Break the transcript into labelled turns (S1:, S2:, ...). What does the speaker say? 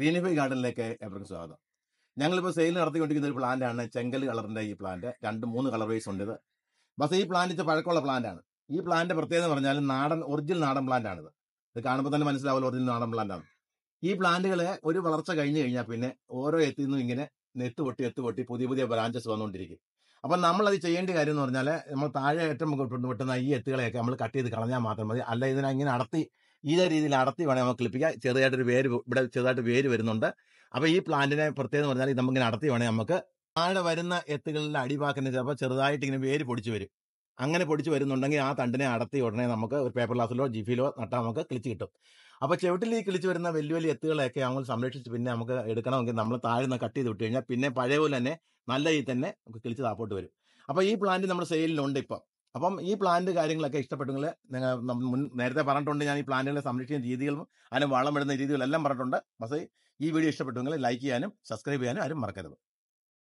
S1: Greenify ഗാർഡനിലേക്ക് എവർക്കും സ്വാഗതം ഞങ്ങളിപ്പോൾ sale നടത്തിക്കൊണ്ടിരിക്കുന്ന ഒരു പ്ലാന്റാണ് ചെങ്കൽ കളറിൻ്റെ ഈ പ്ലാന്റ് രണ്ട് മൂന്ന് കളർ വൈസ് ഉണ്ട് ഇത് ബസ് ഈ പ്ലാന്റ് പഴക്കമുള്ള പ്ലാന്റാണ് ഈ പ്ലാന്റ് പ്രത്യേകത എന്ന് പറഞ്ഞാൽ നാടൻ ഒറിജിനൽ നാടൻ പ്ലാന്റാണിത് ഇത് കാണുമ്പോൾ തന്നെ മനസ്സിലാവില്ല ഒറിജിനൽ നാടൻ പ്ലാന്റാണ് ഈ പ്ലാന്റുകളെ ഒരു വളർച്ച കഴിഞ്ഞു കഴിഞ്ഞാൽ പിന്നെ ഓരോ എത്തി നിന്നും ഇങ്ങനെ നെത്ത് പൊട്ടി എത്ത് പൊട്ടി പുതിയ പുതിയ ബ്രാഞ്ചസ് വന്നുകൊണ്ടിരിക്കും അപ്പം നമ്മളത് ചെയ്യേണ്ട കാര്യം എന്ന് പറഞ്ഞാൽ നമ്മൾ താഴെ ഏറ്റവും വെട്ടുന്ന ഈ എത്തുകളെയൊക്കെ നമ്മൾ കട്ട് ചെയ്ത് കളഞ്ഞാൽ മാത്രം മതി അല്ല ഇതിനെ ഇങ്ങനെ അടത്തി ഇതേ രീതിയിൽ അടർത്തി വേണേൽ നമുക്ക് ക്ലിപ്പിക്കാം ചെറുതായിട്ടൊരു വേര് ഇവിടെ ചെറുതായിട്ട് വേര് വരുന്നുണ്ട് അപ്പോൾ ഈ പ്ലാന്റിനെ പ്രത്യേകത പറഞ്ഞാൽ ഇത് നമുക്കിങ്ങനെ അടർത്തി വേണേൽ നമുക്ക് താഴെ വരുന്ന എത്തുകളിലെ അടിവാക്കുന്ന ചിലപ്പോൾ ചെറുതായിട്ട് ഇങ്ങനെ വേര് പൊടിച്ച് വരും അങ്ങനെ പൊടിച്ച് വരുന്നുണ്ടെങ്കിൽ ആ തണ്ടിനെ അടത്തി ഉടനെ നമുക്ക് ഒരു പേപ്പർ ഗ്ലാസ്സിലോ ജിഫിലോ നട്ടാൽ നമുക്ക് കിളിച്ച് കിട്ടും അപ്പോൾ ചുവട്ടിൽ ഈ കിളിച്ച് വരുന്ന വലിയ വലിയ എത്തുകളെയൊക്കെ നമ്മൾ സംരക്ഷിച്ച് പിന്നെ നമുക്ക് എടുക്കണമെങ്കിൽ നമ്മൾ താഴെ നിന്ന് കട്ട് ചെയ്ത് വിട്ട് കഴിഞ്ഞാൽ പിന്നെ പഴയ പോലെ തന്നെ നല്ല രീതിയിൽ തന്നെ നമുക്ക് കിളിച്ച് താപ്പോട്ട് വരും അപ്പോൾ ഈ പ്ലാന്റ് നമ്മുടെ സെയിലിലുണ്ട് ഇപ്പം അപ്പം ഈ പ്ലാന്റ് കാര്യങ്ങളൊക്കെ ഇഷ്ടപ്പെട്ടെങ്കിൽ നിങ്ങൾ മുൻ നേരത്തെ പറഞ്ഞിട്ടുണ്ട് ഞാൻ ഈ പ്ലാന്റുകളെ സംരക്ഷിക്കുന്ന രീതികളും അതിന് വളമിടുന്ന രീതികളെല്ലാം പറഞ്ഞിട്ടുണ്ട് പക്ഷേ ഈ വീഡിയോ ഇഷ്ടപ്പെട്ടെങ്കിൽ ലൈക്ക് ചെയ്യാനും സബ്സ്ക്രൈബ് ചെയ്യാനും ആരും മറക്കരുത്